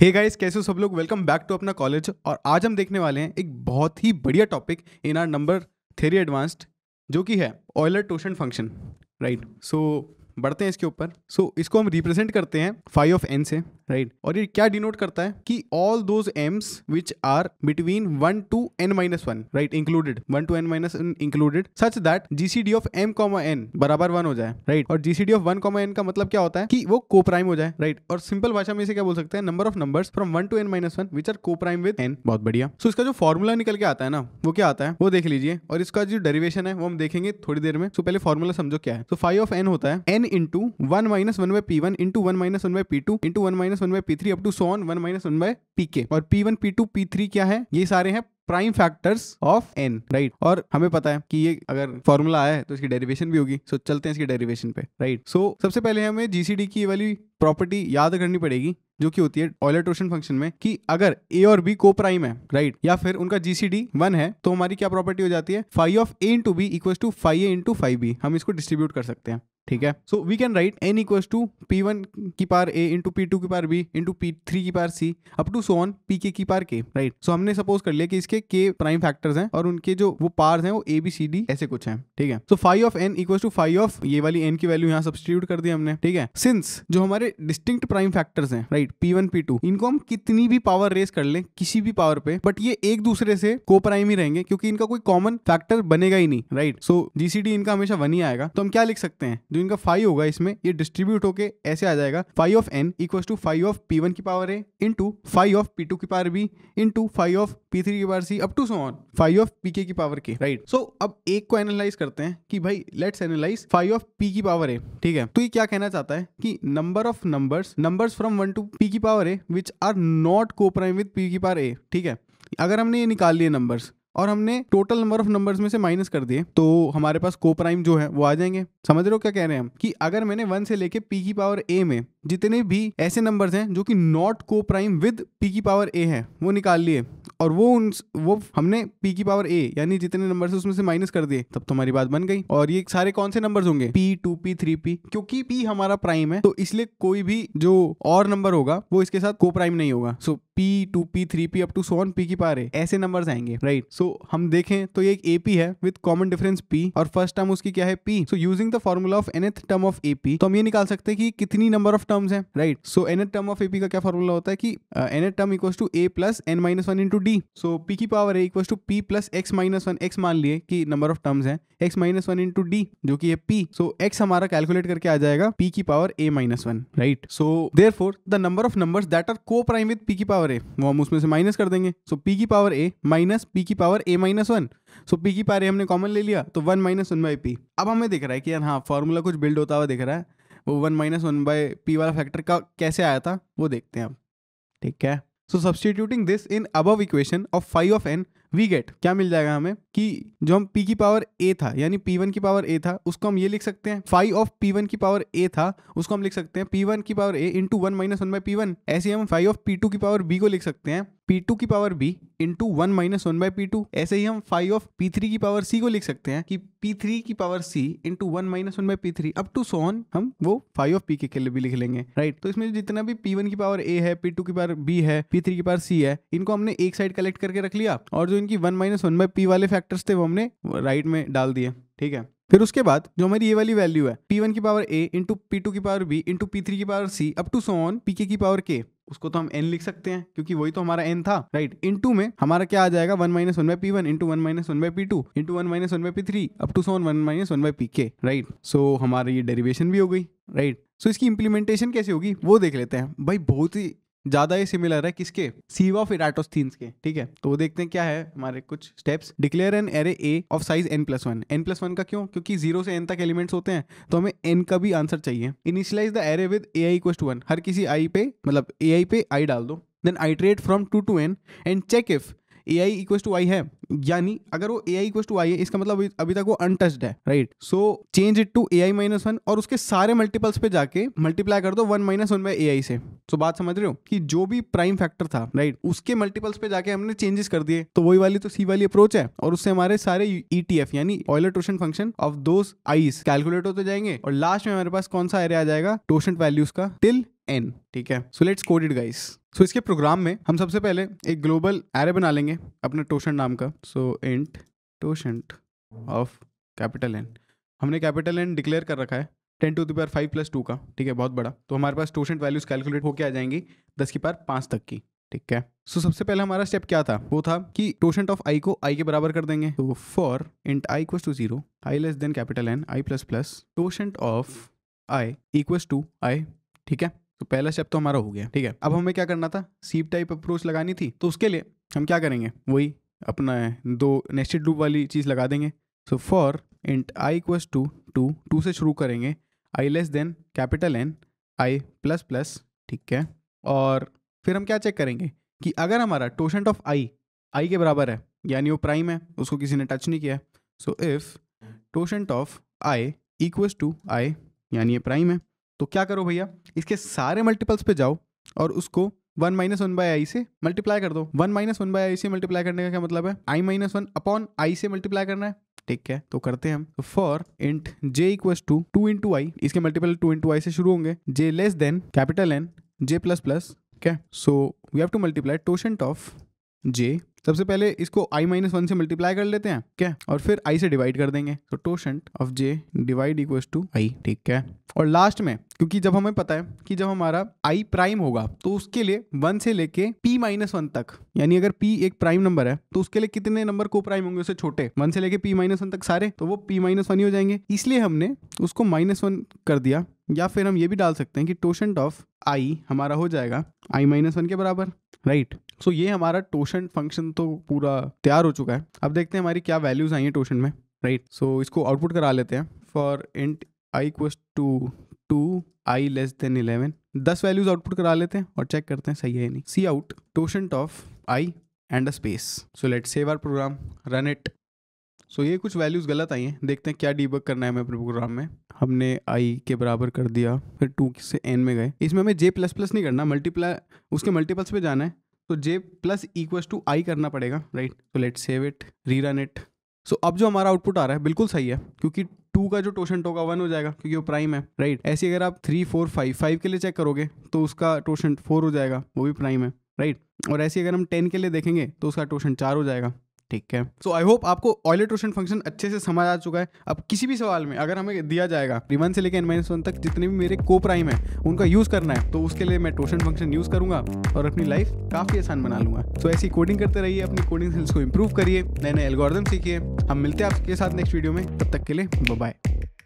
Hey guys कैसे हो सब लोग वेलकम बैक टू अपना कॉलेज और आज हम देखने वाले हैं एक बहुत ही बढ़िया topic in our number theory advanced जो कि है ऑयलर टोशन फंक्शन राइट सो बढ़ते हैं इसके ऊपर सो so, इसको हम रिप्रेजेंट करते हैं फाइव ऑफ एन से राइट right? और ये क्या डिनोट करता है कि all those m's which are between one to n minus one right included one to n minus included such that GCD of m comma n बराबर one हो जाए राइट right? और GCD of one comma n का मतलब क्या होता है कि वो को प्राइम हो जाए राइट right? और सिंपल भाषा में इसे क्या बोल सकते हैं number of number from one to n minus one which are coprime with n बहुत बढ़िया सो so, इसका जो फॉर्मूला निकल के आता है ना वो क्या आता है वो देख लीजिए और इसका जो डेरिवेशन है वो हम देखेंगे थोड़ी देर में सो so, पहले फॉर्मूला समझो क्या है सो फाइव ऑफ एन होता है n into one minus one by p one into one minus one by p two into one minus one by p three up to so on one minus one by p k और p one p two p three क्या है ये सारे हैं prime factors of n right और हमें पता है कि ये अगर फॉर्मूला आया है तो इसकी डेरिवेशन भी होगी सो so, चलते हैं इसकी डेरिवेशन पे राइट right? सो so, सबसे पहले हमें जीसीडी की वाली प्रॉपर्टी याद करनी पड़ेगी जो कि होती है ऑयलर टोशन फंक्शन में कि अगर ए और बी को प्राइम है राइट right? या फिर उनका जीसीडी वन है तो हमारी क्या प्रॉपर्टी हो जाती है phi of a into b equal to phi a into phi b हम इसको डिस्ट्रीब्यूट कर सकते हैं ठीक है so we can write n equal to p one की power a into p two की power b into p three की power c up to so on p k की पार के राइट सो हमने सपोज कर लिया कि इसके के प्राइम फैक्टर्स हैं और उनके जो वो पार्स हैं वो ए बी सी डी ऐसे कुछ हैं ठीक है so phi of n equal to phi of ये वाली एन की वैल्यू यहाँ सब्सटीट्यूट कर दी हमने ठीक है सिंस जो हमारे डिस्टिंक्ट प्राइम फैक्टर्स हैं right p one p two इनको हम कितनी भी पावर रेस कर लें किसी भी पावर पे बट ये एक दूसरे से को प्राइम ही रहेंगे क्योंकि इनका कोई कॉमन फैक्टर बनेगा ही नहीं राइट सो जीसीडी इनका हमेशा वन ही आएगा तो हम क्या लिख सकते हैं जो इनका फाइव होगा इसमें ये डिस्ट्रीब्यूट होके ऐसे आ जाएगा phi of n equal to phi of p one की power a into phi of p two की power b into phi of p three की power c up to so on phi of p k की power के right सो अब एक को analyse करते हैं कि भाई let's analyse phi of p की पावर ए ठीक है तो ये क्या कहना चाहता है कि number of numbers numbers from one to p की power a which are not coprime with p की पावर ए ठीक है अगर हमने ये निकाल लिए नंबर्स और हमने टोटल नंबर ऑफ नंबर्स में से माइनस कर दिए तो हमारे पास को प्राइम जो है वो आ जाएंगे समझ रहे हो क्या कह रहे हैं हम कि अगर मैंने वन से लेके पी की पावर ए में जितने भी ऐसे नंबर्स हैं जो कि not coprime with p की पावर ए है वो निकाल लिए और वो उन वो हमने पी की पावर ए यानी जितने नंबर उसमें से माइनस कर दिए तब तो हमारी बात बन गई और ये सारे कौन से नंबर होंगे p two p three p क्योंकि पी हमारा प्राइम है तो इसलिए कोई भी जो और नंबर होगा वो इसके साथ को प्राइम नहीं होगा so p two p three p up to so on p की पावर ए ऐसे नंबर आएंगे राइट सो हम देखें तो ये एक ए पी है विद कॉमन डिफरेंस पी और फर्स्ट टर्म उसकी क्या है p so using the formula of nth term of A P तो हम ये निकाल सकते हैं कि कितनी नंबर ऑफ टर्म टर्म्स हैं right so nth term of AP का क्या फॉर्मूला होता है कि nth term equal to a plus n minus one into d so p की पावर है equal to p plus x minus one x मान लिए कि नंबर ऑफ टर्म्स है x minus one into d जो कि है p so x हमारा कैलकुलेट करके आ जाएगा पी की power a minus one right so therefore the number of number that are coprime with p की पावर ए वो हम उसमें से माइनस कर देंगे सो पी की पावर ए माइनस पी की power a minus one so p की पावर ए हमने कॉमन ले लिया तो one minus one by p अब हमें दिख रहा है कि यार हाँ फॉर्मूला कुछ बिल्ड होता हुआ दिख रहा है वो one minus one by p वाला फैक्टर का कैसे आया था वो देखते हैं अब ठीक है so substituting this in above equation of phi of n we get क्या मिल जाएगा हमें कि जो हम पी की पावर ए था यानी पी वन की पावर ए था उसको हम ये लिख सकते हैं फाइव ऑफ पी वन की पावर ए था उसको हम लिख सकते हैं पी वन की power a into one minus one by p one ऐसे हम फाइव ऑफ पी टू की पावर बी को लिख सकते हैं पी टू की power b into one minus one by p two ऐसे ही हम फाइव ऑफ पी थ्री की पावर सी को लिख सकते हैं कि पी थ्री की power c into one minus one by p three up to so on हम वो फाइव ऑफ पी के लिए भी लिख लेंगे राइट right? तो इसमें जितना भी पी वन की पावर ए है पी टू की पावर बी है पी थ्री की पावर सी है इनको हमने एक साइड कलेक्ट करके रख लिया और जो इनकी one minus one by p वाले फैक्टर्स थे वो हमने राइट right में डाल दिए ठीक है फिर उसके बाद जो हमारी ये वाली वैल्यू है पी वन की power a into p two की power b into p three की power c up to so on p k की पावर के उसको तो हम एन लिख सकते हैं क्योंकि वही तो हमारा एन था राइट इन टू में हमारा क्या आ जाएगा one minus one by p one into one minus one by p two into one minus one by p three up to so on one minus one by p k right so हमारा ये derivation भी हो गई राइट right? So so, इसकी implementation कैसे होगी वो देख लेते हैं भाई बहुत ही ज़्यादा ही सिमिलर है किसके ऑफ इराटोस्थीन के ठीक है तो देखते हैं क्या है हमारे कुछ steps declare an array A of size n plus one n plus one का क्यों क्योंकि जीरो से एन तक एलिमेंट्स होते हैं तो हमें एन का भी आंसर चाहिए initialise the array with A i equal to one हर किसी आई पे मतलब ए आई पे आई डाल दो then iterate from two to n and check if A i equal to i है यानी अगर वो ए आई इक्वल टू आई है इसका मतलब अभी तक वो अनटस्ड है right so change it to A i minus one और उसके सारे मल्टीपल्स पे जाके मल्टीप्लाई कर दो one minus one by A i से सो so, बात समझ रहे हो कि जो भी प्राइम फैक्टर था राइट उसके मल्टीपल्स पे जाके हमने चेंजेस कर दिए तो वही वाली तो सी वाली अप्रोच है और उससे हमारे सारे ई टी एफ यानी ऑयलर टोशन function of those i's calculate होते जाएंगे और लास्ट में हमारे पास कौन सा एरिया आ जाएगा टोशन वैल्यूज का टिल एन ठीक है so let's code it guys so so, इसके प्रोग्राम में हम सबसे पहले एक ग्लोबल एरे बना लेंगे अपने टोशन नाम का so int totient of capital n हमने कैपिटल एन डिक्लेयर कर रखा है ten to the power five plus two का ठीक है बहुत बड़ा तो हमारे पास टोशेंट वैल्यूज कैलकुलेट होकर आ जाएंगी दस की पार पाँच तक की ठीक है सो so, सबसे पहले हमारा स्टेप क्या था वो था कि टोशेंट ऑफ आई को आई के बराबर कर देंगे तो for int i equal to zero i less than capital n i plus plus totient of i equal to i ठीक है तो पहला स्टेप तो हमारा हो गया ठीक है अब हम्म। हमें क्या करना था सीप टाइप अप्रोच लगानी थी तो उसके लिए हम क्या करेंगे वही अपना दो नेस्टेड लूप वाली चीज़ लगा देंगे so for int i equals to two two से शुरू करेंगे i less than capital n i plus plus ठीक है और फिर हम क्या चेक करेंगे कि अगर हमारा टोशेंट ऑफ आई आई के बराबर है यानी वो प्राइम है उसको किसी ने टच नहीं किया है so if totient of i equals to i यानी ये प्राइम है तो क्या करो भैया इसके सारे मल्टीपल्स पे जाओ और उसको one minus one by i से मल्टीप्लाई कर दो one minus one by i से मल्टीप्लाई करने का क्या मतलब है i minus one upon i से मल्टीप्लाई करना है ठीक है तो करते हैं हम for int j equal to two into i इसके मल्टीपल टू इंटू आई से शुरू होंगे j less than capital N j plus plus क्या so we have to multiply totient of j सबसे पहले इसको i माइनस वन से multiply कर लेते हैं क्या और फिर i से डिवाइड कर देंगे तो totient of j divide equal to i ठीक है और लास्ट में क्योंकि जब हमें पता है कि जब हमारा i प्राइम होगा तो उसके लिए वन से लेके p माइनस वन तक यानी अगर p एक प्राइम नंबर है तो उसके लिए कितने नंबर को प्राइम होंगे उससे छोटे वन से लेके p माइनस वन तक सारे तो वो p माइनस वन ही हो जाएंगे इसलिए हमने उसको माइनस वन कर दिया या फिर हम ये भी डाल सकते हैं कि टोशंट ऑफ i हमारा हो जाएगा i माइनस वन के बराबर राइट सो so, ये हमारा टोशन फंक्शन तो पूरा तैयार हो चुका है अब देखते हैं हमारी क्या वैल्यूज आई हैं टोशन में राइट right. सो so, इसको आउटपुट करा लेते हैं फॉर इंट आई क्वेस्ट to two i less than eleven दस वैल्यूज आउटपुट करा लेते हैं और चेक करते हैं सही है नहीं सी आउट टोशन of i and a space so let save our program run it so ये कुछ वैल्यूज़ गलत आई हैं देखते हैं क्या डीबक करना है हमें अपने प्रोग्राम में हमने आई के बराबर कर दिया फिर टू से एन में गए इसमें हमें जे प्लस प्लस नहीं करना मल्टीप्ला उसके मल्टीपल्स पे जाना है तो j plus equal to i करना पड़ेगा राइट तो let save it rerun it so अब जो हमारा आउटपुट आ रहा है बिल्कुल सही है क्योंकि टू का जो टोशन होगा वन हो जाएगा क्योंकि वो प्राइम है राइट ऐसे अगर आप थ्री फोर फाइव फाइव के लिए चेक करोगे तो उसका टोशन फोर हो जाएगा वो भी प्राइम है राइट और ऐसे अगर हम टेन के लिए देखेंगे तो उसका टोशन चार हो जाएगा ठीक है सो आई होप आपको ऑयलेट ट्रोशन फंक्शन अच्छे से समझ आ चुका है अब किसी भी सवाल में अगर हमें दिया जाएगा रिमन से लेकर एन माइनस वन तक जितने भी मेरे को प्राइम है उनका यूज़ करना है तो उसके लिए मैं टोशन फंक्शन यूज़ करूंगा और अपनी लाइफ काफ़ी आसान बना लूंगा सो so, ऐसी कोडिंग करते रहिए अपनी कोडिंग स्किल्स को इम्प्रूव करिए नए नए एल्गोरिदम सीखिए हम मिलते हैं आपके साथ नेक्स्ट वीडियो में तब तक के लिए बाय